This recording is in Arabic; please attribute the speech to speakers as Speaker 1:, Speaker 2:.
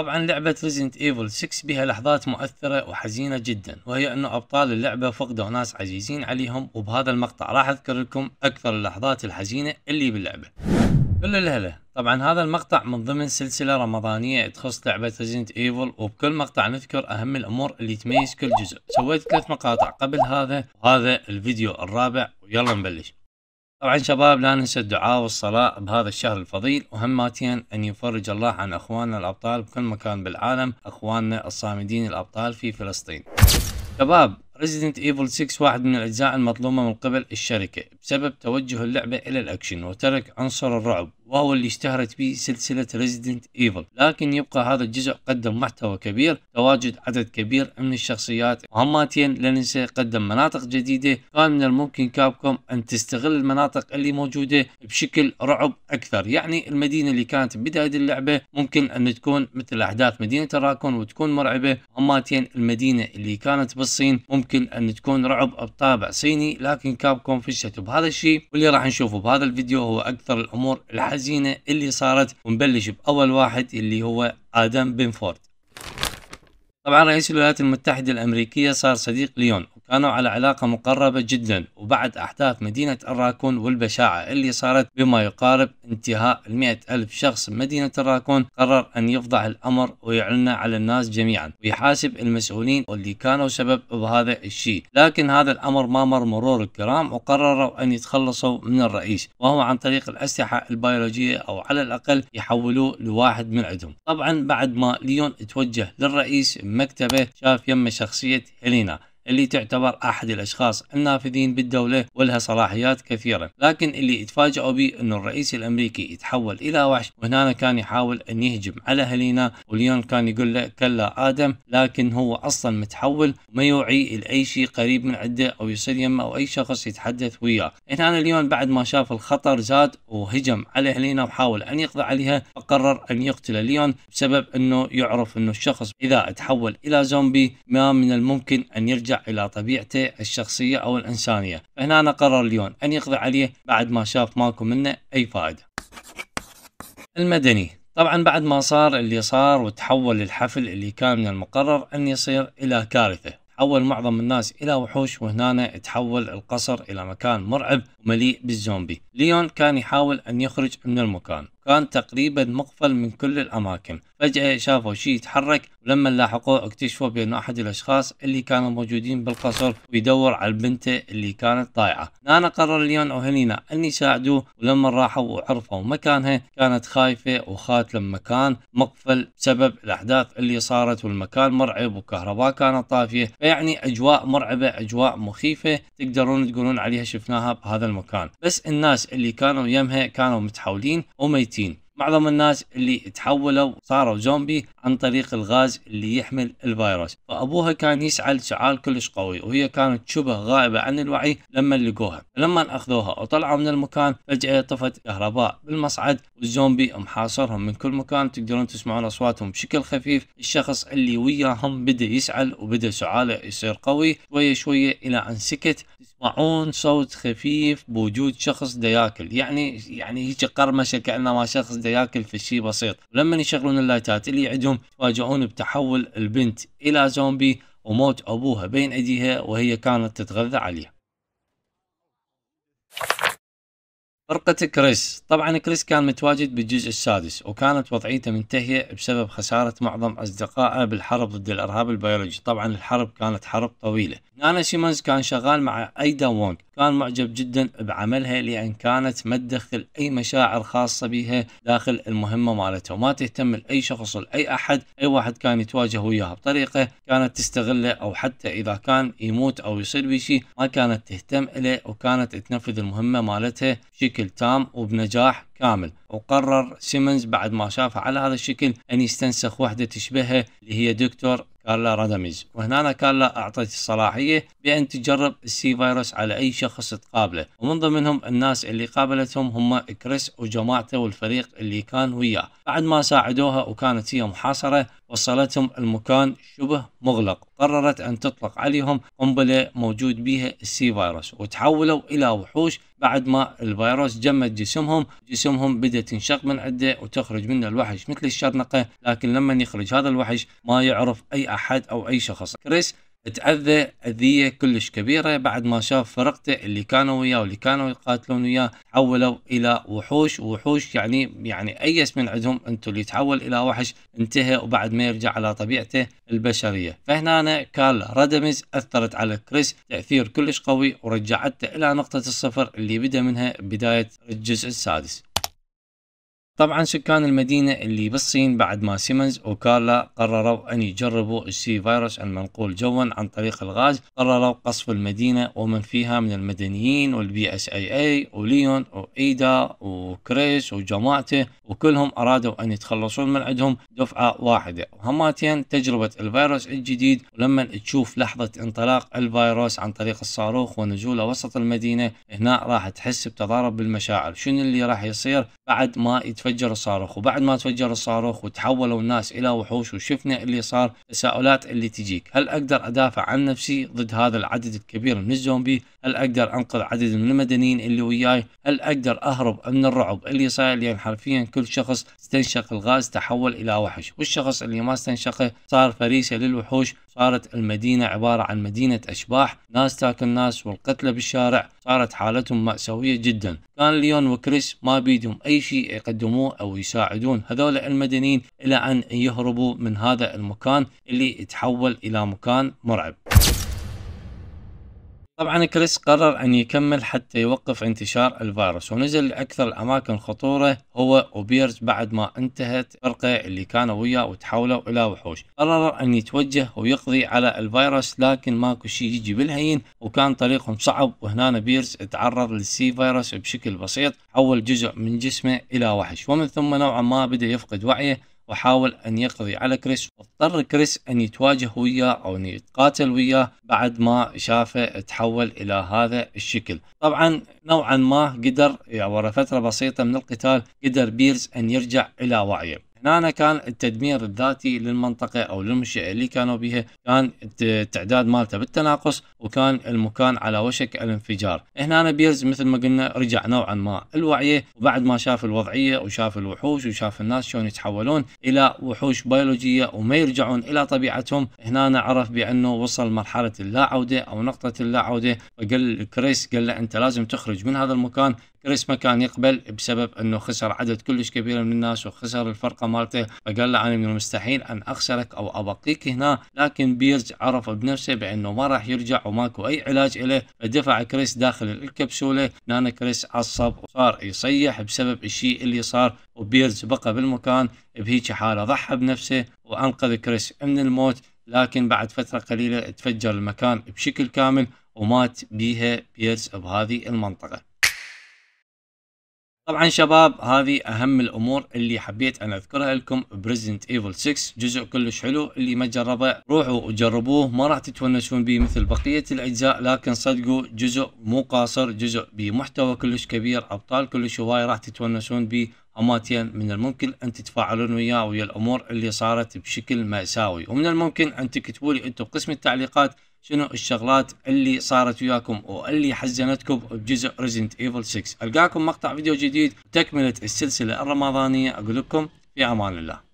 Speaker 1: طبعا لعبة ريزنت ايفل 6 بها لحظات مؤثرة وحزينة جدا وهي انه ابطال اللعبة فقدوا ناس عزيزين عليهم وبهذا المقطع راح اذكر لكم اكثر اللحظات الحزينة اللي باللعبة كل الهلا طبعا هذا المقطع من ضمن سلسلة رمضانية تخص لعبة ريزنت ايفل وبكل مقطع نذكر اهم الامور اللي تميز كل جزء سويت ثلاث مقاطع قبل هذا وهذا الفيديو الرابع ويلا نبلش طبعا شباب لا ننسى الدعاء والصلاة بهذا الشهر الفضيل وهماتيا أن يفرج الله عن أخواننا الأبطال بكل مكان بالعالم أخواننا الصامدين الأبطال في فلسطين شباب Resident Evil 6 واحد من الاجزاء المطلومه من قبل الشركه بسبب توجه اللعبه الى الاكشن وترك عنصر الرعب وهو اللي اشتهرت به سلسلة ريزيدنت ايفل لكن يبقى هذا الجزء قدم محتوى كبير تواجد عدد كبير من الشخصيات وهماتين لا ننسى قدم مناطق جديدة كان من الممكن كابكوم ان تستغل المناطق اللي موجودة بشكل رعب اكثر يعني المدينة اللي كانت بداية اللعبة ممكن ان تكون مثل احداث مدينة الراكون وتكون مرعبة وهماتين المدينة اللي كانت بالصين ممكن ان تكون رعب بطابع صيني لكن كابكوم فشت بهذا الشيء واللي راح نشوفه بهذا الفيديو هو اكثر الامور الحزينة الحزينة اللي صارت ونبلش بأول واحد اللي هو آدم بنفورد طبعا رئيس الولايات المتحدة الأمريكية صار صديق ليون كانوا على علاقة مقربة جدا وبعد أحداث مدينة الراكون والبشاعة اللي صارت بما يقارب انتهاء المئة ألف شخص بمدينة الراكون قرر أن يفضح الأمر ويعلنه على الناس جميعا ويحاسب المسؤولين واللي كانوا سبب بهذا الشيء لكن هذا الأمر ما مر مرور الكرام وقرروا أن يتخلصوا من الرئيس وهو عن طريق الأسلحة البيولوجية أو على الأقل يحولوه لواحد من عندهم طبعا بعد ما ليون توجه للرئيس مكتبه شاف يمه شخصية هيلينا اللي تعتبر أحد الأشخاص النافذين بالدولة ولها صلاحيات كثيرة لكن اللي تفاجئوا به أنه الرئيس الأمريكي يتحول إلى وحش وهنا كان يحاول أن يهجم على هلينا وليون كان يقول له كلا آدم لكن هو أصلا متحول وما يوعي لأي شيء قريب من عده أو يصير يمه أو أي شخص يتحدث وياه هنا ليون بعد ما شاف الخطر زاد وهجم على هلينا وحاول أن يقضي عليها فقرر أن يقتل ليون بسبب أنه يعرف أنه الشخص إذا تحول إلى زومبي ما من الممكن أن يرجع يرجع إلى طبيعته الشخصية أو الإنسانية هنا أنا قرر ليون أن يقضي عليه بعد ما شاف ماكو منه أي فائدة المدني طبعا بعد ما صار اللي صار وتحول الحفل اللي كان من المقرر أن يصير إلى كارثة تحول معظم الناس إلى وحوش وهنا تحول القصر إلى مكان مرعب ومليء بالزومبي ليون كان يحاول أن يخرج من المكان كان تقريبا مقفل من كل الأماكن فجأة شافوا شيء يتحرك ولما لاحقوه اكتشفوا بأنه أحد الأشخاص اللي كانوا موجودين بالقصر ويدور على البنت اللي كانت ضايعة نانا قرر ليون وهلينا أن يساعدوه ولما راحوا وعرفوا مكانها كانت خايفة وخات لما كان مقفل بسبب الأحداث اللي صارت والمكان مرعب والكهرباء كانت طافية فيعني أجواء مرعبة أجواء مخيفة تقدرون تقولون عليها شفناها بهذا المكان بس الناس اللي كانوا يمها كانوا متحولين وميتين الروتين معظم الناس اللي تحولوا صاروا زومبي عن طريق الغاز اللي يحمل الفيروس فأبوها كان يسعل سعال كلش قوي وهي كانت شبه غائبة عن الوعي لما لقوها لما أخذوها وطلعوا من المكان فجأة طفت كهرباء بالمصعد والزومبي محاصرهم من كل مكان تقدرون تسمعون أصواتهم بشكل خفيف الشخص اللي وياهم بدأ يسعل وبدأ سعاله يصير قوي شوية شوية إلى أن سكت يسمعون صوت خفيف بوجود شخص دياكل يعني يعني هيك قرمشه كانما شخص دياكل في شيء بسيط لما يشغلون اللايتات اللي عندهم يتفاجئون بتحول البنت الى زومبي وموت ابوها بين ايديها وهي كانت تتغذى عليه فرقة كريس طبعا كريس كان متواجد بالجزء السادس وكانت وضعيته منتهية بسبب خسارة معظم أصدقائه بالحرب ضد الإرهاب البيولوجي طبعا الحرب كانت حرب طويلة نانا سيمونز كان شغال مع أيدا وونغ كان معجب جدا بعملها لأن كانت ما تدخل أي مشاعر خاصة بها داخل المهمة مالتها وما تهتم لأي شخص لأي أحد أي واحد كان يتواجه وياها بطريقة كانت تستغله أو حتى إذا كان يموت أو يصير بشيء ما كانت تهتم له وكانت تنفذ المهمة مالتها بشكل تام وبنجاح كامل وقرر سيمنز بعد ما شافها على هذا الشكل أن يستنسخ وحدة تشبهها اللي هي دكتور كارلا رادميز وهنا كارلا أعطت الصلاحية بأن تجرب السي فيروس على أي شخص تقابله ومن ضمنهم الناس اللي قابلتهم هم كريس وجماعته والفريق اللي كان وياه بعد ما ساعدوها وكانت هي محاصرة وصلتهم المكان شبه مغلق قررت أن تطلق عليهم قنبلة موجود بها السي فيروس وتحولوا إلى وحوش بعد ما الفيروس جمد جسمهم جسمهم بدأ تنشق من عده وتخرج منه الوحش مثل الشرنقة لكن لما يخرج هذا الوحش ما يعرف أي أحد أو أي شخص كريس تأذى اذيه كلش كبيره بعد ما شاف فرقته اللي كانوا وياه واللي كانوا يقاتلون وياه تحولوا الى وحوش وحوش يعني يعني ايس من عندهم أنتم اللي تحول الى وحش انتهى وبعد ما يرجع على طبيعته البشريه فهنا كارل رادمز اثرت على كريس تاثير كلش قوي ورجعته الى نقطه الصفر اللي بدا منها بدايه الجزء السادس طبعا سكان المدينة اللي بالصين بعد ما سيمنز وكارلا قرروا أن يجربوا السي فيروس المنقول جوا عن طريق الغاز قرروا قصف المدينة ومن فيها من المدنيين والبي اس اي اي وليون وايدا وكريس وجماعته وكلهم أرادوا أن يتخلصون من عندهم دفعة واحدة وهماتين تجربة الفيروس الجديد ولما تشوف لحظة انطلاق الفيروس عن طريق الصاروخ ونزوله وسط المدينة هنا راح تحس بتضارب بالمشاعر شنو اللي راح يصير بعد ما يتفجر تفجر الصاروخ وبعد ما تفجر الصاروخ وتحولوا الناس الى وحوش وشفنا اللي صار التساؤلات اللي تجيك هل اقدر ادافع عن نفسي ضد هذا العدد الكبير من الزومبي هل اقدر انقذ عدد من المدنيين اللي وياي هل اقدر اهرب من الرعب اللي صاير لان حرفيا كل شخص استنشق الغاز تحول الى وحش والشخص اللي ما استنشقه صار فريسه للوحوش صارت المدينة عبارة عن مدينة أشباح ناس تاكل ناس والقتلة بالشارع صارت حالتهم مأساوية جدا كان ليون وكريس ما بيدهم أي شيء يقدموه أو يساعدون هذول المدنيين إلى أن يهربوا من هذا المكان اللي تحول إلى مكان مرعب طبعا كريس قرر أن يكمل حتى يوقف انتشار الفيروس ونزل لأكثر الأماكن خطورة هو وبيرز بعد ما انتهت فرقة اللي كانوا وياه وتحولوا إلى وحوش قرر أن يتوجه ويقضي على الفيروس لكن ماكو شيء يجي بالهين وكان طريقهم صعب وهنا بيرز تعرض للسي فيروس بشكل بسيط حول جزء من جسمه إلى وحش ومن ثم نوعا ما بدأ يفقد وعيه وحاول أن يقضي على كريس واضطر كريس أن يتواجه وياه أو أن يتقاتل وياه بعد ما شافه تحول إلى هذا الشكل طبعا نوعا ما قدر يعني ورا فترة بسيطة من القتال قدر بيرز أن يرجع إلى وعيه هنا كان التدمير الذاتي للمنطقة أو للمنشأة اللي كانوا بها كان التعداد مالته بالتناقص وكان المكان على وشك الانفجار هنا بيرز مثل ما قلنا رجع نوعا ما الوعي وبعد ما شاف الوضعية وشاف الوحوش وشاف الناس شلون يتحولون إلى وحوش بيولوجية وما يرجعون إلى طبيعتهم هنا عرف بأنه وصل مرحلة اللاعودة أو نقطة اللاعودة فقال كريس قال له أنت لازم تخرج من هذا المكان كريس ما كان يقبل بسبب انه خسر عدد كلش كبير من الناس وخسر الفرقه مالته فقال له انا من المستحيل ان اخسرك او ابقيك هنا لكن بيرز عرف بنفسه بانه ما راح يرجع وماكو اي علاج له فدفع كريس داخل الكبسوله نانا كريس عصب وصار يصيح بسبب الشيء اللي صار وبيرز بقى بالمكان بهيك حاله ضحى بنفسه وانقذ كريس من الموت لكن بعد فتره قليله تفجر المكان بشكل كامل ومات بيها بيرز بهذه المنطقه طبعا شباب هذه اهم الامور اللي حبيت ان اذكرها لكم بريزنت ايفل 6 جزء كلش حلو اللي ما جربه روحوا وجربوه ما راح تتونسون به مثل بقيه الاجزاء لكن صدقوا جزء مو قاصر جزء بمحتوى كلش كبير ابطال كلش هواي راح تتونسون به أماتيا من الممكن أن تتفاعلون وياه ويا الأمور اللي صارت بشكل مأساوي ومن الممكن أن تكتبوا لي أنتم قسم التعليقات شنو الشغلات اللي صارت وياكم واللي حزنتكم بجزء ريزنت ايفل 6 القاكم مقطع فيديو جديد تكمله السلسله الرمضانيه اقول لكم في امان الله